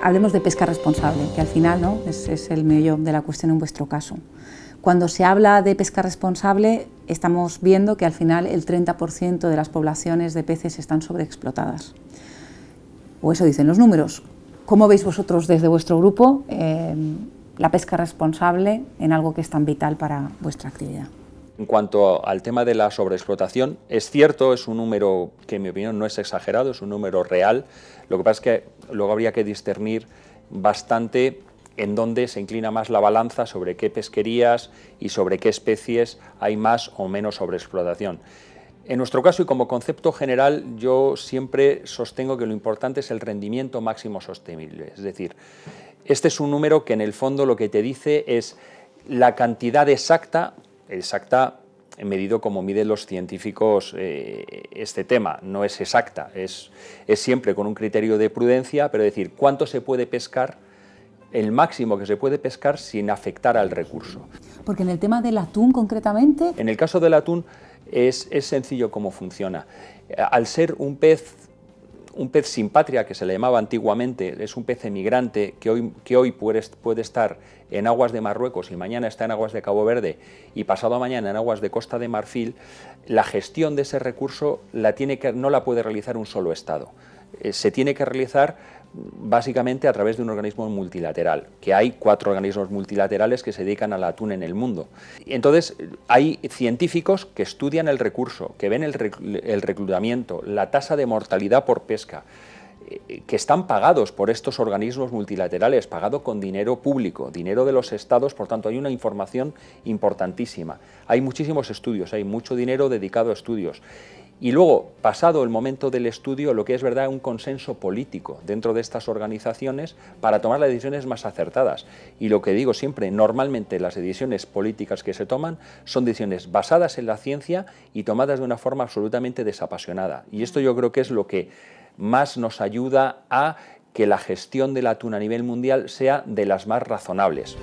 Hablemos de pesca responsable, que al final ¿no? es, el medio de la cuestión en vuestro caso. Cuando se habla de pesca responsable, estamos viendo que al final el 30% de las poblaciones de peces están sobreexplotadas. O eso dicen los números. ¿Cómo veis vosotros desde vuestro grupo eh, la pesca responsable en algo que es tan vital para vuestra actividad? En cuanto al tema de la sobreexplotación, es cierto, es un número que en mi opinión no es exagerado, es un número real. Lo que pasa es que luego habría que discernir bastante en dónde se inclina más la balanza sobre qué pesquerías y sobre qué especies hay más o menos sobreexplotación. En nuestro caso y como concepto general, yo siempre sostengo que lo importante es el rendimiento máximo sostenible. Es decir, este es un número que en el fondo lo que te dice es la cantidad exacta exacta medido como miden los científicos eh, este tema, no es exacta, es, es, siempre con un criterio de prudencia, pero decir cuánto se puede pescar, el máximo que se puede pescar sin afectar al recurso. Porque en el tema del atún concretamente... En el caso del atún es, es sencillo cómo funciona. Al ser un pez un pez sin patria, que se le llamaba antiguamente, es un pez emigrante que hoy, que hoy puede, estar en aguas de Marruecos y mañana está en aguas de Cabo Verde y pasado mañana en aguas de Costa de Marfil, la gestión de ese recurso la tiene que, no la puede realizar un solo Estado. Eh, se tiene que realizar básicamente a través de un organismo multilateral, que hay cuatro organismos multilaterales que se dedican al atún en el mundo. Entonces, hay científicos que estudian el recurso, que ven el, reclutamiento, la tasa de mortalidad por pesca, eh, que están pagados por estos organismos multilaterales, pagado con dinero público, dinero de los estados, por tanto hay una información importantísima. Hay muchísimos estudios, hay mucho dinero dedicado a estudios y luego, pasado el momento del estudio, lo que es verdad, es un consenso político dentro de estas organizaciones para tomar las decisiones más acertadas. Y lo que digo siempre, normalmente las decisiones políticas que se toman son decisiones basadas en la ciencia y tomadas de una forma absolutamente desapasionada. Y esto yo creo que es lo que más nos ayuda a que la gestión de la atún a nivel mundial sea de las más razonables.